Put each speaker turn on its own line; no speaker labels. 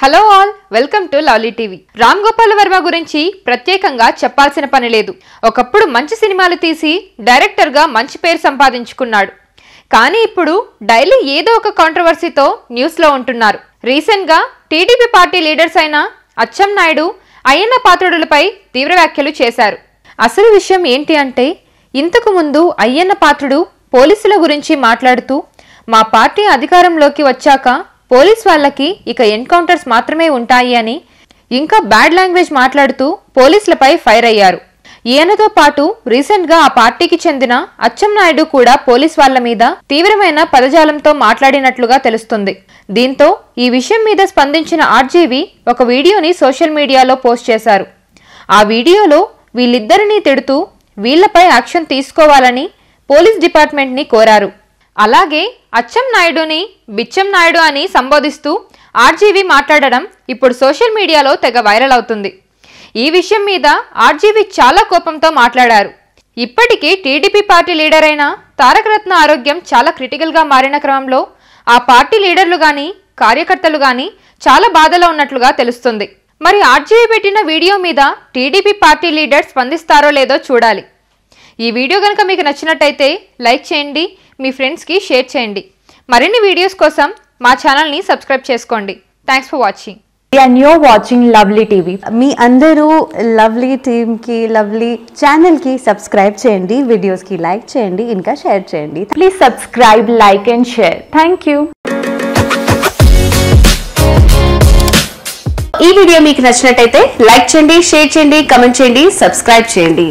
hello all welcome to lovely TV Ram Gopal Varma గురించి ప్రత్యేకంగా చెప్పాల్సిన పని లేదు ఒకప్పుడు మంచి సినిమాలు తీసి డైరెక్టర్గా మంచి పేరు సంపాదించుకున్నాడు కానీ ఇప్పుడు డైలీ ఏదో ఒక కాంట్రవర్సీతో న్యూస్లో ఉంటున్నారు రీసెంట్గా టీడీపీ పార్టీ లీడర్స్ అయిన అచ్చం నాయుడు అయ్యన్న పాత్రుడులపై తీవ్ర వ్యాఖ్యలు చేశారు అసలు విషయం ఏంటి అంటే ఇంతకు ముందు అయ్యన్న పాత్రుడు పోలీసుల గురించి మాట్లాడుతూ మా పార్టీ అధికారంలోకి వచ్చాక పోలీస్ వాళ్ళకి ఇక ఎన్కౌంటర్స్ మాత్రమే ఉంటాయి అని ఇంకా బ్యాడ్ లాంగ్వేజ్ మాట్లాడుతూ పోలీసులపై ఫైర్ అయ్యారు ఈయనతో పాటు రీసెంట్గా ఆ పార్టీకి చెందిన అచ్చెన్నాయుడు కూడా పోలీస్ వాళ్ల మీద తీవ్రమైన పదజాలంతో మాట్లాడినట్లుగా తెలుస్తుంది దీంతో ఈ విషయం మీద స్పందించిన ఆర్జీవి ఒక వీడియోని సోషల్ మీడియాలో పోస్ట్ చేశారు ఆ వీడియోలో వీళ్ళిద్దరినీ తిడుతూ వీళ్లపై యాక్షన్ తీసుకోవాలని పోలీస్ డిపార్ట్మెంట్ని కోరారు అలాగే అచ్చం నాయుడుని బిచ్చం నాయుడు అని సంబోధిస్తూ ఆర్జీవి మాట్లాడడం ఇప్పుడు సోషల్ మీడియాలో తెగ వైరల్ అవుతుంది ఈ విషయం మీద ఆర్జీవి చాలా కోపంతో మాట్లాడారు ఇప్పటికీ టీడీపీ పార్టీ లీడర్ అయిన తారకరత్న ఆరోగ్యం చాలా క్రిటికల్గా మారిన క్రమంలో ఆ పార్టీ లీడర్లు కానీ కార్యకర్తలు కానీ చాలా బాధలో ఉన్నట్లుగా తెలుస్తుంది మరి ఆర్జీవి పెట్టిన వీడియో మీద టీడీపీ పార్టీ లీడర్ స్పందిస్తారో లేదో చూడాలి ఈ వీడియో కనుక మీకు నచ్చినట్టయితే లైక్ చేయండి మీ ఫ్రెండ్స్కి షేర్ చేయండి మరిన్ని వీడియోస్ కోసం మా ఛానల్ని సబ్స్క్రైబ్ చేసుకోండి thanks for watching and your watching lovely TV మీ అందరూ లవ్లీ టీమ్కి లవ్లీ ఛానల్కి సబ్స్క్రైబ్ చేయండి వీడియోస్కి లైక్ చేయండి ఇంకా షేర్ చేయండి please subscribe like and share thank you ఈ వీడియో మీకు నచ్చినట్టయితే లైక్ చేయండి షేర్ చేయండి కమెంట్ చేయండి సబ్స్క్రైబ్ చేయండి